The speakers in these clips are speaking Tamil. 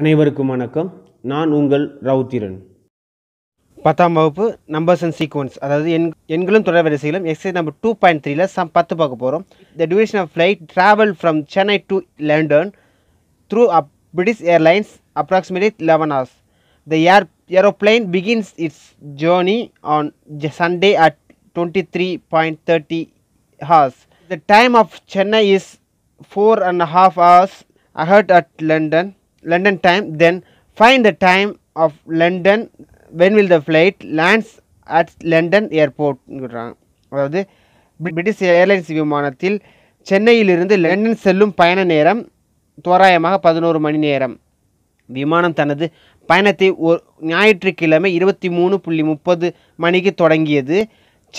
அனைவருக்கும் வணக்கம் நான் உங்கள் ரவுத்திரன் பத்தாம் வகுப்பு நம்பர்ஸ் அண்ட் சீக்வன்ஸ் அதாவது எண் எண்களும் தொடர் வரிசையிலும் எக்ஸசைஸ் நம்பர் டூ பாயிண்ட் த்ரீல சம் பத்து பார்க்க போகிறோம் the duration of flight travel from Chennai to London through of British Airlines approximately eleven hours the air aeroplane begins its journey on Sunday at twenty three point thirty hours the time of Chennai is four and half hours ahead at London London time, then find the time of London, when will the flight lands at London airport. அதாவது பிரிட்டிஷ் ஏர்லைன்ஸ் விமானத்தில் சென்னையிலிருந்து லண்டன் செல்லும் பயண நேரம் தோராயமாக பதினோரு மணி நேரம் விமானம் தனது பயணத்தை ஒரு ஞாயிற்றுக்கிழமை இருபத்தி மூணு புள்ளி முப்பது மணிக்கு தொடங்கியது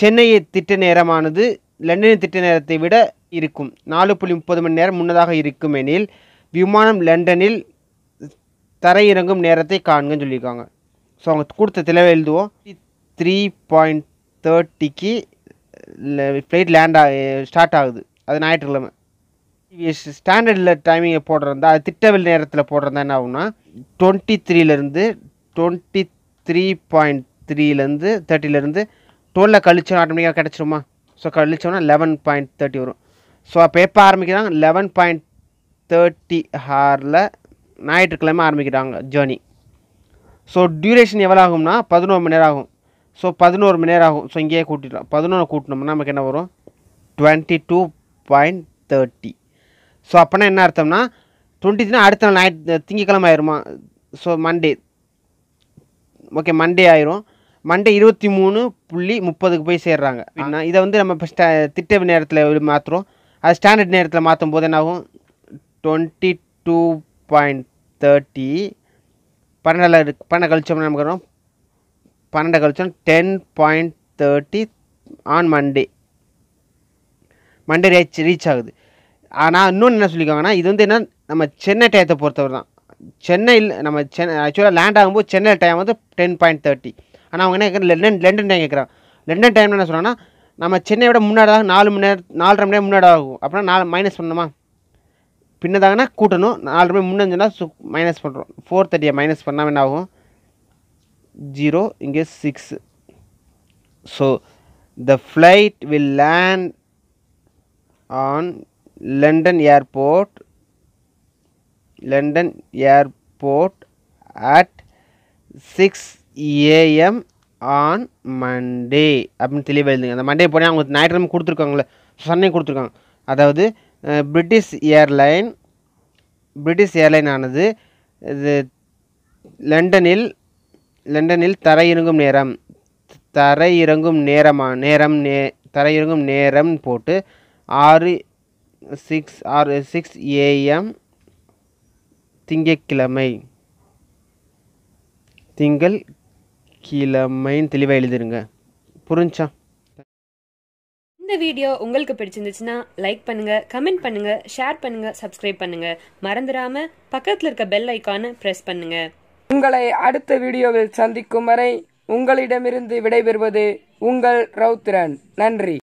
சென்னையை திட்ட நேரமானது லண்டனின் திட்ட நேரத்தை விட இருக்கும் நாலு புள்ளி முப்பது மணி நேரம் முன்னதாக இருக்கும் எனில் விமானம் லண்டனில் தரையிறங்கும் நேரத்தை காண்கன்னு சொல்லியிருக்காங்க ஸோ அவங்க கொடுத்த தெளிவை எழுதுவோம் த்ரீ பாயிண்ட் தேர்ட்டிக்கு ஃப்ளைட் லேண்ட் ஆ ஸ்டார்ட் ஆகுது அது ஞாயிற்றுக்கிழமை ஸ்டாண்டர்டில் டைமிங்கை போடுறதா அது திட்டவில் நேரத்தில் போடுறதா என்ன ஆகும்னா டுவெண்ட்டி த்ரீலேருந்து டுவெண்ட்டி த்ரீ பாயிண்ட் த்ரீலேருந்து தேர்ட்டிலேருந்து டுவெலில் கழிச்சோம் ஆட்டோமேட்டிக்காக கிடச்சிருமா ஸோ கழிச்சோம்னா லெவன் பாயிண்ட் தேர்ட்டி வரும் ஸோ அப்போ எப்போ ஆரம்பிக்கிறாங்க லெவன் பாயிண்ட் தேர்ட்டி ஹாரில் ஞாயிற்றுக்கிழமை ஆரம்பிக்கிறாங்க ஜேர்னி ஸோ டியூரேஷன் எவ்வளோ ஆகும்னா பதினோரு மணி நேரம் ஆகும் ஸோ பதினோரு மணி நேரம் ஆகும் ஸோ இங்கேயே கூட்டிடலாம் பதினொன்று கூட்டினோம்னா நமக்கு என்ன வரும் twenty two point thirty so அப்போனா என்ன அர்த்தம்னா டுவெண்ட்டித்னா அடுத்த நாள் ஞாயிற்று திங்கக்கிழமை ஆயிடுமா ஸோ மண்டே ஓகே மண்டே ஆயிரும் மண்டே இருபத்தி மூணு புள்ளி முப்பதுக்கு போய் சேர்றாங்க அப்படின்னா இதை வந்து நம்ம இப்போ ஸ்டா திட்ட நேரத்தில் மாற்றுறோம் அது ஸ்டாண்டர்ட் நேரத்தில் மாற்றும் போது என்னாகும் டுவெண்ட்டி டூ பாயிண்ட் தேர்ட்டி பன்னெண்டில் இருக்கு பன்னெண்டு கழிச்சோம்னா நமக்கு வரும் பன்னெண்டு கழிச்சோம் ten point thirty on Monday Monday reach reach ஆகுது ஆனால் இன்னொன்று என்ன சொல்லிக்கோங்கன்னா இது வந்து என்ன நம்ம சென்னை டயத்தை பொறுத்தவரை தான் சென்னையில் நம்ம சென்னை ஆக்சுவலாக லேண்ட் ஆகும்போது சென்னை டைம் வந்து டென் பாயிண்ட் தேர்ட்டி ஆனால் அவங்க என்ன லண்டன் லண்டன் டைம் கேட்குறான் லண்டன் டைம் என்ன சொல்கிறாங்கன்னா நம்ம சென்னையோட முன்னாடி ஆகும் நாலு மணி நேரம் நாலரை மணி நேரம் முன்னாடி ஆகும் அப்படின்னா நாலு மைனஸ் பண்ணணுமா பின்னதாகனா கூட்டணும் நாலு ரூபாய் சு மைனஸ் பண்ணுறோம் ஃபோர் தேர்ட்டியை மைனஸ் பண்ணால் என்ன ஆகும் ஜீரோ இங்கே six so the flight will land on London airport London airport at six AM on Monday அப்படின்னு தெளிவாக எழுதுங்க அந்த மண்டே போனால் அவங்க ஞாயிற்றுக்கிழமை கொடுத்துருக்காங்களே சண்டே கொடுத்துருக்காங்க அதாவது பிரிட்டிஷ் ஏர்லைன் பிரிட்டிஷ் ஏர்லைன் ஆனது இது லண்டனில் லண்டனில் தரையிறங்கும் நேரம் தரையிறங்கும் நேரமா நேரம் நே தரையிறங்கும் நேரம் போட்டு ஆறு சிக்ஸ் ஆறு சிக்ஸ் ஏஎம் திங்கக்கிழமை திங்கள் கிழமைன்னு தெளிவாக எழுதிருங்க புரிஞ்சா இந்த வீடியோ உங்களுக்கு பிடிச்சிருந்துச்சுன்னா லைக் பண்ணுங்க கமெண்ட் பண்ணுங்க ஷேர் பண்ணுங்க சப்ஸ்கிரைப் பண்ணுங்க மறந்துடாம பக்கத்தில் இருக்க பெல் ஐக்கானை பிரஸ் பண்ணுங்க உங்களை அடுத்த வீடியோவில் சந்திக்கும் வரை உங்களிடமிருந்து விடைபெறுவது உங்கள் ரவுத்ரன் நன்றி